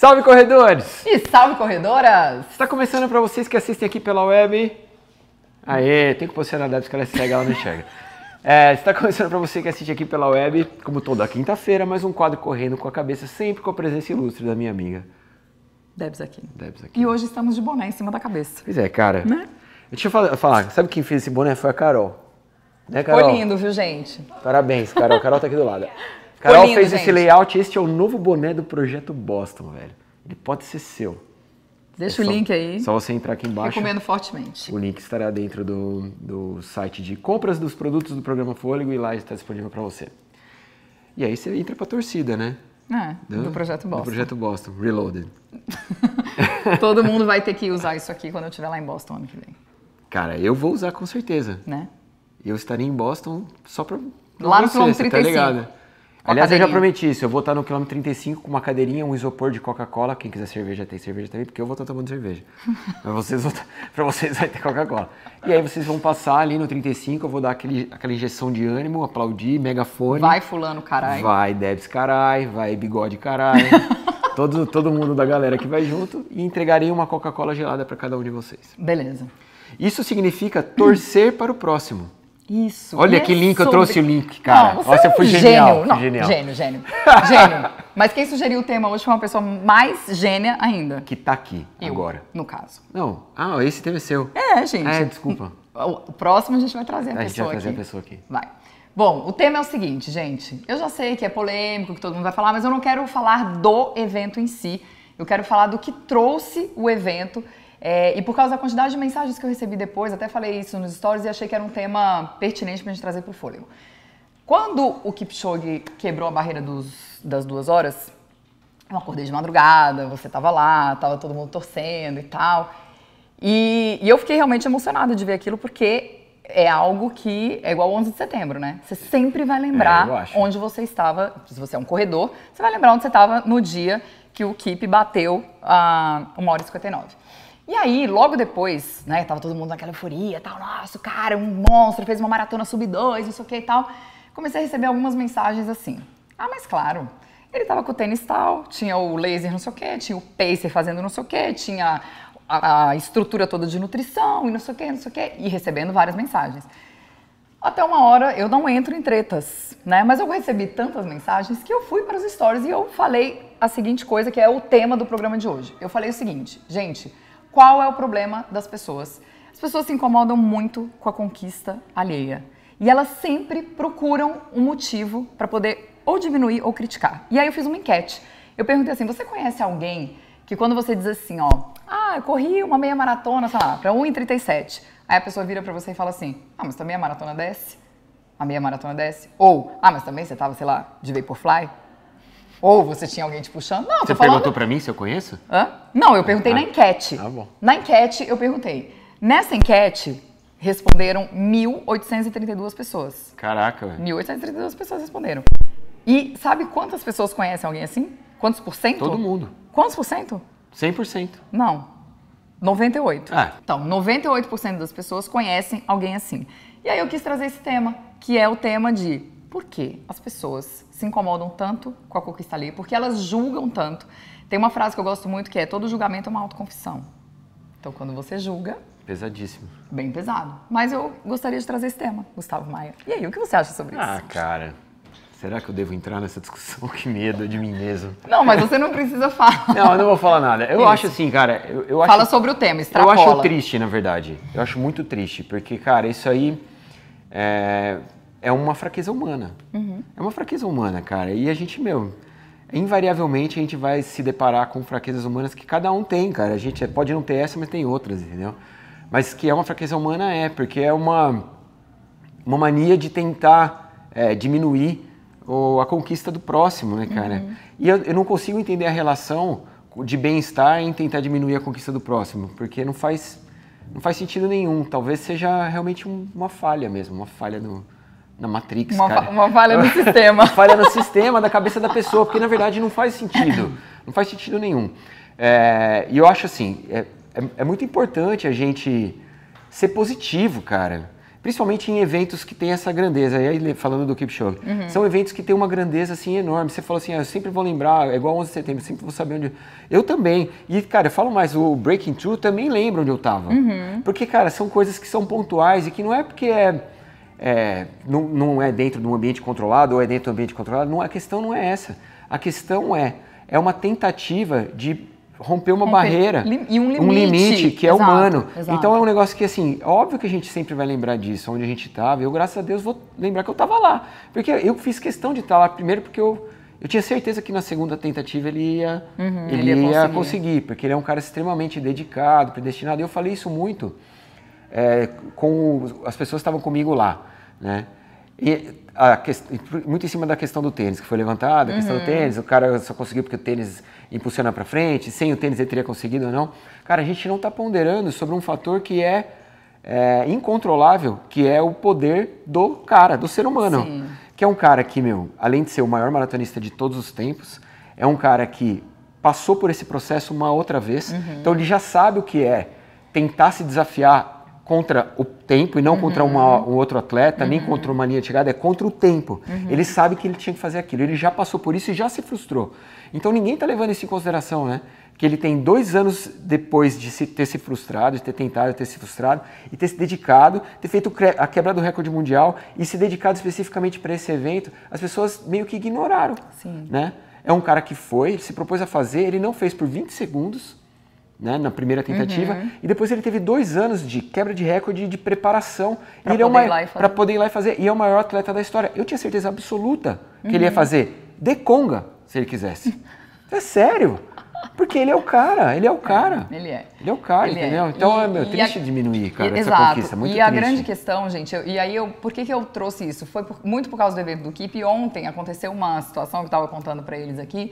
Salve corredores! E salve corredoras! Está começando para vocês que assistem aqui pela web. Aê, tem que posicionar Debs, porque ela é cega, ela não enxerga. É, está começando para você que assiste aqui pela web, como toda quinta-feira, mais um quadro correndo com a cabeça, sempre com a presença ilustre da minha amiga. Debs aqui. Debs aqui. E hoje estamos de boné em cima da cabeça. Pois é, cara. Né? Deixa eu falar, falar, sabe quem fez esse boné? Foi a Carol. Né, Carol? Foi lindo, viu, gente? Parabéns, Carol. Carol tá aqui do lado. Carol lindo, fez gente. esse layout, este é o novo boné do projeto Boston, velho. Ele pode ser seu. Deixa é o link aí. Só você entrar aqui embaixo. Recomendo fortemente. O link estará dentro do, do site de compras dos produtos do programa Fôlego e lá está disponível para você. E aí você entra para a torcida, né? É, do, né? do, projeto Boston. Do projeto Boston, Reloaded. Todo mundo vai ter que usar isso aqui quando eu estiver lá em Boston ano que vem. Cara, eu vou usar com certeza. Né? Eu estarei em Boston só para. Lá você, no quilômetro 35. Tá ligado? Aliás, eu já prometi isso. Eu vou estar no quilômetro 35 com uma cadeirinha, um isopor de Coca-Cola. Quem quiser cerveja tem cerveja também, porque eu vou estar tomando cerveja. Mas vocês vão, tá, vocês vai ter Coca-Cola. E aí vocês vão passar ali no 35, eu vou dar aquele, aquela injeção de ânimo, aplaudir, megafone. Vai fulano, caralho. Vai Debs, caralho. Vai bigode, caralho. todo, todo mundo da galera que vai junto. E entregarei uma Coca-Cola gelada para cada um de vocês. Beleza. Isso significa torcer para o próximo. Isso. Olha é que é link, sobre... eu trouxe o link, cara. Não, você Nossa, é um foi genial. Gênio. Não, genial. Gênio, gênio. gênio. Mas quem sugeriu o tema hoje foi uma pessoa mais gênia ainda. Que tá aqui eu, agora. No caso. Não. Ah, esse tema é seu. É, gente. É, desculpa. O próximo a gente vai trazer a, a pessoa aqui. A gente vai trazer aqui. a pessoa aqui. Vai. Bom, o tema é o seguinte, gente. Eu já sei que é polêmico, que todo mundo vai falar, mas eu não quero falar do evento em si. Eu quero falar do que trouxe o evento é, e por causa da quantidade de mensagens que eu recebi depois, até falei isso nos stories e achei que era um tema pertinente para gente trazer para o fôlego. Quando o Kipchoge quebrou a barreira dos, das duas horas, eu acordei de madrugada, você estava lá, estava todo mundo torcendo e tal. E, e eu fiquei realmente emocionada de ver aquilo, porque é algo que é igual ao 11 de setembro, né? Você sempre vai lembrar é, onde você estava, se você é um corredor, você vai lembrar onde você estava no dia que o Kip bateu ah, a 1 hora e 59. E aí, logo depois, né, tava todo mundo naquela euforia, tal, nossa, cara, é um monstro, fez uma maratona sub-2, não sei o que e tal. Comecei a receber algumas mensagens assim. Ah, mas claro, ele tava com o tênis tal, tinha o laser não sei o que, tinha o pacer fazendo não sei o que, tinha a, a, estrutura toda de nutrição e não sei o que, não sei o que, e recebendo várias mensagens. Até uma hora eu não entro em tretas, né? Mas eu recebi tantas mensagens que eu fui para os stories e eu falei a seguinte coisa, que é o tema do programa de hoje. Eu falei o seguinte, gente, qual é o problema das pessoas? As pessoas se incomodam muito com a conquista alheia. E elas sempre procuram um motivo para poder ou diminuir ou criticar. E aí eu fiz uma enquete. Eu perguntei assim: você conhece alguém que quando você diz assim, ó, ah, eu corri uma meia maratona, sei lá, para 1,37, aí a pessoa vira para você e fala assim: ah, mas também a maratona desce? A meia maratona desce? Ou, ah, mas também você tava, sei lá, de vaporfly? Ou você tinha alguém te puxando? Não, Você falando... perguntou para mim se eu conheço? Hã? Não, eu perguntei ah, na enquete. Tá bom. Na enquete eu perguntei. Nessa enquete responderam 1.832 pessoas. Caraca, velho. 1.832 pessoas responderam. E sabe quantas pessoas conhecem alguém assim? Quantos por cento? Todo mundo. Quantos por cento? 100%. Não. 98. Ah. Então, 98% das pessoas conhecem alguém assim. E aí eu quis trazer esse tema, que é o tema de por que as pessoas se incomodam tanto com a conquista ali, Porque elas julgam tanto. Tem uma frase que eu gosto muito que é: todo julgamento é uma autoconfissão. Então, quando você julga. Pesadíssimo. Bem pesado. Mas eu gostaria de trazer esse tema, Gustavo Maia. E aí, o que você acha sobre ah, isso? Ah, cara. Será que eu devo entrar nessa discussão? Que medo de mim mesmo. Não, mas você não precisa falar. não, eu não vou falar nada. Eu isso. acho assim, cara. Eu, eu Fala sobre o tema, extrapola. Eu acho triste, na verdade. Eu acho muito triste, porque, cara, isso aí. É, é uma fraqueza humana. Uhum. É uma fraqueza humana, cara. E a gente, meu, invariavelmente a gente vai se deparar com fraquezas humanas que cada um tem, cara. A gente é, pode não ter essa, mas tem outras, entendeu? Mas que é uma fraqueza humana é, porque é uma, uma mania de tentar é, diminuir ou a conquista do próximo, né, cara? Uhum. E eu, eu não consigo entender a relação de bem-estar em tentar diminuir a conquista do próximo, porque não faz, não faz sentido nenhum. Talvez seja realmente um, uma falha mesmo, uma falha do, na Matrix, uma, cara. Uma falha no sistema. falha no sistema da cabeça da pessoa, porque na verdade não faz sentido. Não faz sentido nenhum. É, e eu acho assim, é, é, é, muito importante a gente ser positivo, cara. Principalmente em eventos que tem essa grandeza. E aí, falando do Kipchoge, uhum. são eventos que tem uma grandeza assim enorme. Você falou assim, ah, eu sempre vou lembrar, é igual 11 de setembro, sempre vou saber onde. Eu também. E, cara, eu falo mais, o Breaking Through também lembra onde eu tava. Uhum. Porque, cara, são coisas que são pontuais e que não é porque é é, não, não é dentro de um ambiente controlado ou é dentro de um ambiente controlado. Não, a questão não é essa. A questão é, é uma tentativa de romper uma romper barreira e um limite, um limite que é exato, humano. Exato. Então é um negócio que assim, óbvio que a gente sempre vai lembrar disso, onde a gente estava. Eu graças a Deus vou lembrar que eu estava lá, porque eu fiz questão de estar lá primeiro porque eu eu tinha certeza que na segunda tentativa ele ia, uhum, ele, ia, conseguir. conseguir. porque ele é um cara extremamente dedicado, predestinado. E eu falei isso muito é, com as pessoas que estavam comigo lá né? E questão, muito em cima da questão do tênis que foi levantada, a uhum. questão do uhum. tênis, o cara só conseguiu porque o tênis impulsiona para frente, sem o tênis ele teria conseguido ou não. Cara, a gente não está ponderando sobre um fator que é, é, incontrolável, que é o poder do cara, do ser humano. Sim. Que é um cara que, meu, além de ser o maior maratonista de todos os tempos, é um cara que passou por esse processo uma outra vez, uhum. então ele já sabe o que é tentar se desafiar contra o tempo e não uhum. contra uma, um outro atleta, uhum. nem contra uma linha de chegada, é contra o tempo. Uhum. Ele sabe que ele tinha que fazer aquilo, ele já passou por isso e já se frustrou. Então ninguém está levando isso em consideração, né? Que ele tem dois anos depois de se ter se frustrado, de ter tentado, ter se frustrado e ter se dedicado, ter feito a quebra do recorde mundial e se dedicado especificamente para esse evento, as pessoas meio que ignoraram, Sim. né? É um cara que foi, se propôs a fazer, ele não fez por 20 segundos, né, na primeira tentativa. Uhum. E depois ele teve dois anos de quebra de recorde de preparação para é poder, é ir poder ir lá e fazer. E é o maior atleta da história. Eu tinha certeza absoluta uhum. que ele ia uhum. fazer de conga, se ele quisesse. é sério. Porque ele é o cara, ele é o cara. É, ele é. Ele é o cara, ele é. entendeu? É. Então e, é meu, triste a, diminuir, cara, e, essa exato. conquista. Muito e triste. a grande questão, gente, eu, e aí eu, por que, que eu trouxe isso? Foi por, muito por causa do evento do Keep. Ontem aconteceu uma situação que eu estava contando para eles aqui,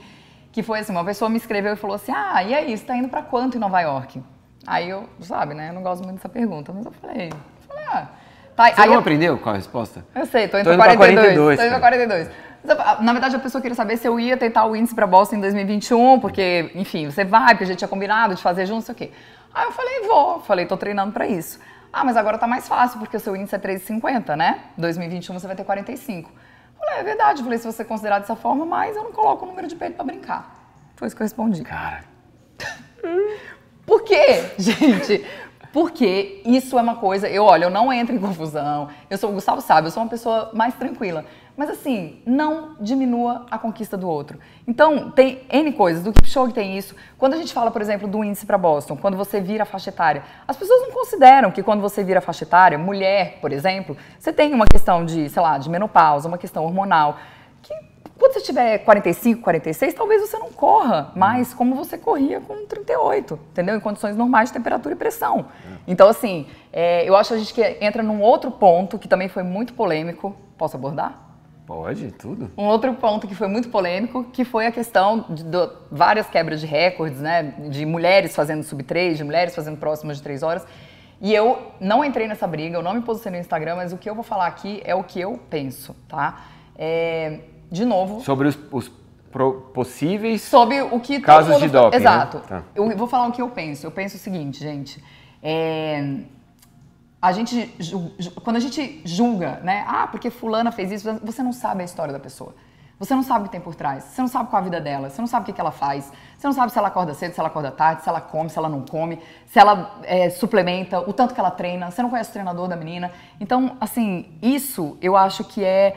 que foi assim, uma pessoa me escreveu e falou assim, ah, e aí, você tá indo para quanto em Nova York? Aí eu, sabe, né, eu não gosto muito dessa pergunta, mas eu falei, falei ah, tá. Você aí não eu... aprendeu qual a resposta? Eu sei, tô indo, tô indo pra 42, 42, tô indo pra 42. Na verdade, a pessoa queria saber se eu ia tentar o índice para Boston em 2021, porque, enfim, você vai, porque a gente tinha combinado de fazer junto, sei o quê. Aí eu falei, vou. Falei, tô treinando para isso. Ah, mas agora tá mais fácil, porque o seu índice é 3,50, né? 2021 você vai ter 45. Falei, é verdade. Falei, se você considerar dessa forma, mas eu não coloco o número de peito para brincar. Foi isso que eu respondi. Cara. Por quê, gente? Porque isso é uma coisa, eu olha, eu não entro em confusão. Eu sou, o Gustavo sabe, eu sou uma pessoa mais tranquila. Mas assim, não diminua a conquista do outro. Então, tem N coisas, do Kipchoge tem isso. Quando a gente fala, por exemplo, do índice para Boston, quando você vira faixa etária, as pessoas não consideram que quando você vira faixa etária, mulher, por exemplo, você tem uma questão de, sei lá, de menopausa, uma questão hormonal. Quando você tiver 45, 46, talvez você não corra mais como você corria com 38, entendeu? Em condições normais de temperatura e pressão. É. Então, assim, é, eu acho que a gente que entra num outro ponto que também foi muito polêmico. Posso abordar? Pode, tudo. Um outro ponto que foi muito polêmico, que foi a questão de, de várias quebras de recordes, né? De mulheres fazendo sub-3, de mulheres fazendo próximas de 3 horas. E eu não entrei nessa briga, eu não me posicionei no Instagram, mas o que eu vou falar aqui é o que eu penso, tá? É, de novo. Sobre os, os possíveis sobre o que casos mundo... de doping. Né? Exato. Né? Tá. Eu vou falar o que eu penso. Eu penso o seguinte, gente. É... A gente, quando a gente julga, né? Ah, porque fulana fez isso, você não sabe a história da pessoa. Você não sabe o que tem por trás. Você não sabe qual é a vida dela. Você não sabe o que ela faz. Você não sabe se ela acorda cedo, se ela acorda tarde, se ela come, se ela não come, se ela é, suplementa, o tanto que ela treina. Você não conhece o treinador da menina. Então, assim, isso eu acho que é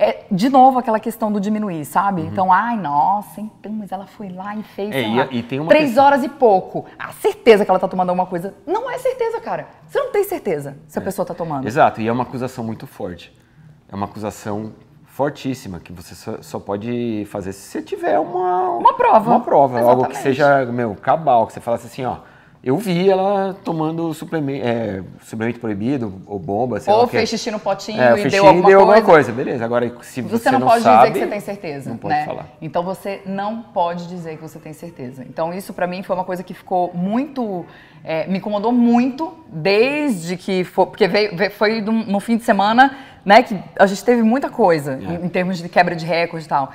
é, de novo aquela questão do diminuir, sabe? Uhum. Então, ai, nossa, então, mas ela foi lá e fez, é, lá, e, e tem uma três questão... horas e pouco. A certeza que ela tá tomando alguma coisa. Não é certeza, cara. Você não tem certeza se a é. pessoa tá tomando. Exato, e é uma acusação muito forte. É uma acusação fortíssima que você só, só pode fazer se você tiver uma... Uma prova. Uma prova, Exatamente. algo que seja, meu, cabal, que você falasse assim, ó eu vi ela tomando suplemento, é, suplemento proibido ou bomba, sei ou lá. Ou fez xixi no potinho é, e deu alguma, deu alguma coisa. coisa. Beleza, agora se você, você não, não pode sabe, dizer que você tem certeza, não pode né? falar. Então você não pode dizer que você tem certeza. Então isso para mim foi uma coisa que ficou muito, é, me incomodou muito desde que foi, porque veio, foi no fim de semana, né, que a gente teve muita coisa é. em, em termos de quebra de recorde e tal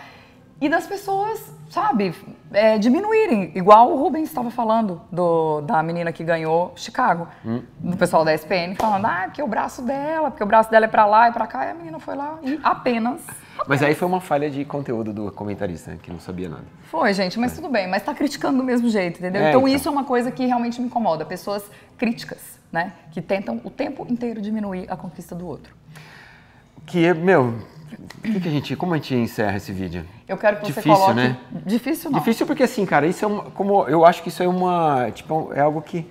e das pessoas, sabe, é, diminuírem. Igual o Rubens estava falando do, da menina que ganhou Chicago, hum. do pessoal da ESPN, falando, ah, porque o braço dela, porque o braço dela é para lá e é para cá, e a menina foi lá e apenas, Mas aí foi uma falha de conteúdo do comentarista, que não sabia nada. Foi, gente, mas é. tudo bem, mas está criticando do mesmo jeito, entendeu? É, então, então isso é uma coisa que realmente me incomoda, pessoas críticas, né, que tentam o tempo inteiro diminuir a conquista do outro. Que é, meu, que, que a gente, como a gente encerra esse vídeo? Eu quero que Difícil, você coloque... né? Difícil, não. Difícil porque assim, cara, isso é uma, como eu acho que isso é uma, tipo, é algo que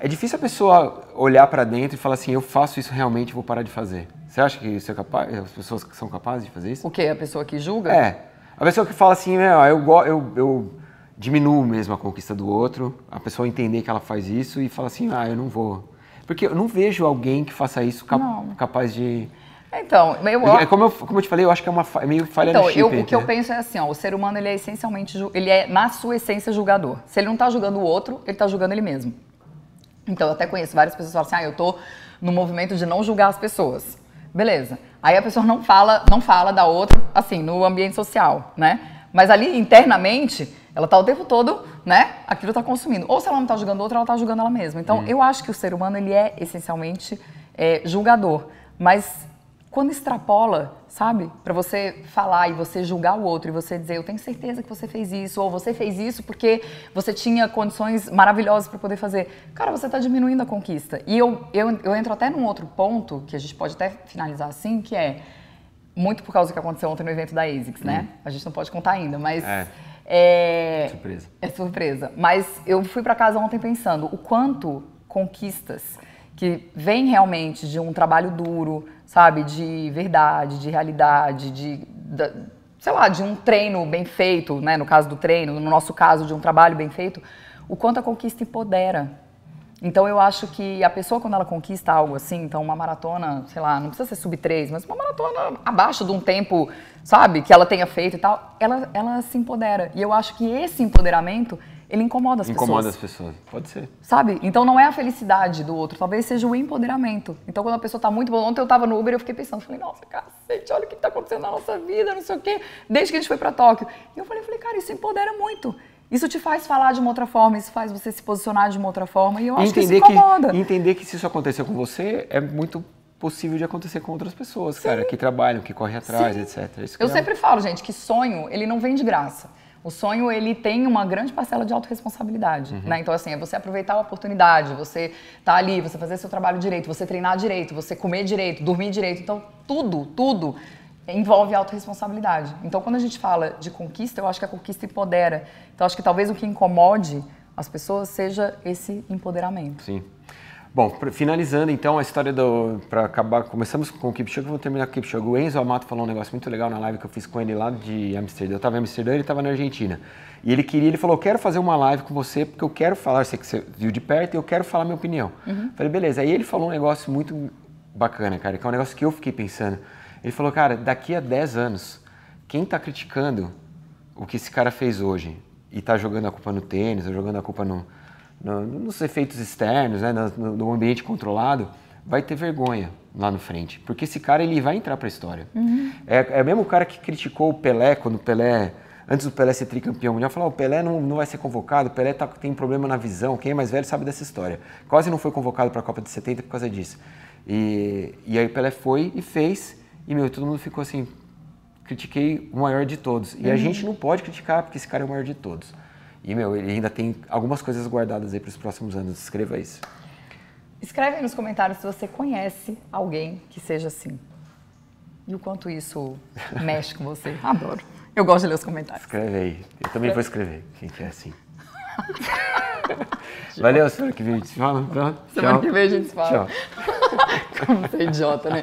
é difícil a pessoa olhar para dentro e falar assim, eu faço isso realmente, vou parar de fazer. Você acha que isso é capaz? As pessoas são capazes de fazer isso? O quê? A pessoa que julga? É. A pessoa que fala assim, é, eu, eu, eu diminuo mesmo a conquista do outro, a pessoa entender que ela faz isso e fala assim, ah, eu não vou. Porque eu não vejo alguém que faça isso cap não. capaz de então, eu... É como eu, como eu te falei, eu acho que é uma é meio falha então, no chip. Então, o que eu penso é assim, ó, o ser humano ele é essencialmente, ele é na sua essência julgador. Se ele não está julgando o outro, ele está julgando ele mesmo. Então, eu até conheço várias pessoas que falam assim, ah, eu tô no movimento de não julgar as pessoas. Beleza. Aí a pessoa não fala, não fala da outra, assim, no ambiente social, né? Mas ali internamente, ela tá o tempo todo, né? Aquilo tá consumindo. Ou se ela não tá julgando o outro, ela tá julgando ela mesma. Então, hum. eu acho que o ser humano ele é essencialmente é, julgador, mas quando extrapola, sabe? Para você falar e você julgar o outro e você dizer, eu tenho certeza que você fez isso, ou você fez isso porque você tinha condições maravilhosas para poder fazer. Cara, você está diminuindo a conquista. E eu, eu, eu entro até num outro ponto, que a gente pode até finalizar assim, que é muito por causa do que aconteceu ontem no evento da ASICS, né? hum. né? A gente não pode contar ainda, mas. É. é, é surpresa. É surpresa. Mas eu fui para casa ontem pensando o quanto conquistas que vêm realmente de um trabalho duro, sabe? De verdade, de realidade, de, de, sei lá, de um treino bem feito, né? No caso do treino, no nosso caso, de um trabalho bem feito, o quanto a conquista empodera. Então eu acho que a pessoa quando ela conquista algo assim, então uma maratona, sei lá, não precisa ser sub 3, mas uma maratona abaixo de um tempo, sabe, que ela tenha feito e tal, ela, ela se empodera. E eu acho que esse empoderamento, ele incomoda as incomoda pessoas. Incomoda as pessoas, pode ser. Sabe? Então não é a felicidade do outro, talvez seja o empoderamento. Então quando a pessoa tá muito boa, ontem eu tava no Uber e eu fiquei pensando, falei, nossa, cacete, olha o que tá acontecendo na nossa vida, não sei o quê, desde que a gente foi para Tóquio. E eu falei, falei, cara, isso empodera muito. Isso te faz falar de uma outra forma, isso faz você se posicionar de uma outra forma e eu acho entender que isso incomoda. Que, entender que se isso acontecer com você é muito possível de acontecer com outras pessoas, Sim. cara, que trabalham, que correm atrás, Sim. etc. Isso eu é sempre falo, gente, que sonho, ele não vem de graça. O sonho, ele tem uma grande parcela de autorresponsabilidade, uhum. né? Então, assim, é você aproveitar a oportunidade, você tá ali, você fazer seu trabalho direito, você treinar direito, você comer direito, dormir direito. Então, tudo, tudo envolve autorresponsabilidade. Então, quando a gente fala de conquista, eu acho que a é conquista empodera. Então, acho que talvez o que incomode as pessoas seja esse empoderamento. Sim. Bom, finalizando então a história do. Para acabar, começamos com o Kipchoge, vamos terminar com o Kipchoge. O Enzo Amato falou um negócio muito legal na live que eu fiz com ele lá de Amsterdã. Eu estava em Amsterdã e ele estava na Argentina. E ele queria, ele falou: quero fazer uma live com você porque eu quero falar, sei que você viu de perto, e eu quero falar minha opinião. Uhum. Falei, beleza. Aí ele falou um negócio muito bacana, cara, que é um negócio que eu fiquei pensando. Ele falou, cara, daqui a 10 anos, quem está criticando o que esse cara fez hoje e está jogando a culpa no tênis, ou tá jogando a culpa no, no, nos efeitos externos, né, no, no, ambiente controlado, vai ter vergonha lá no frente, porque esse cara ele vai entrar para a história. Uhum. É, é mesmo o cara que criticou o Pelé quando o Pelé antes do Pelé ser tricampeão mundial, falou: ah, o Pelé não, não vai ser convocado, o Pelé tá, tem problema na visão, quem é mais velho sabe dessa história. Quase não foi convocado para a Copa de 70 por causa disso. E, e aí o Pelé foi e fez, e, meu, todo mundo ficou assim, critiquei o maior de todos. E uhum. a gente não pode criticar porque esse cara é o maior de todos. E, meu, ele ainda tem algumas coisas guardadas aí para os próximos anos. Escreva isso. Escreve nos comentários se você conhece alguém que seja assim. E o quanto isso mexe com você. Adoro. Eu gosto de ler os comentários. Escreve aí. Eu também Escreve. vou escrever quem quer é assim. Valeu, semana que vem a gente se fala. Pronto. Semana Tchau. que vem a gente se fala. Tchau. Como você é idiota, né?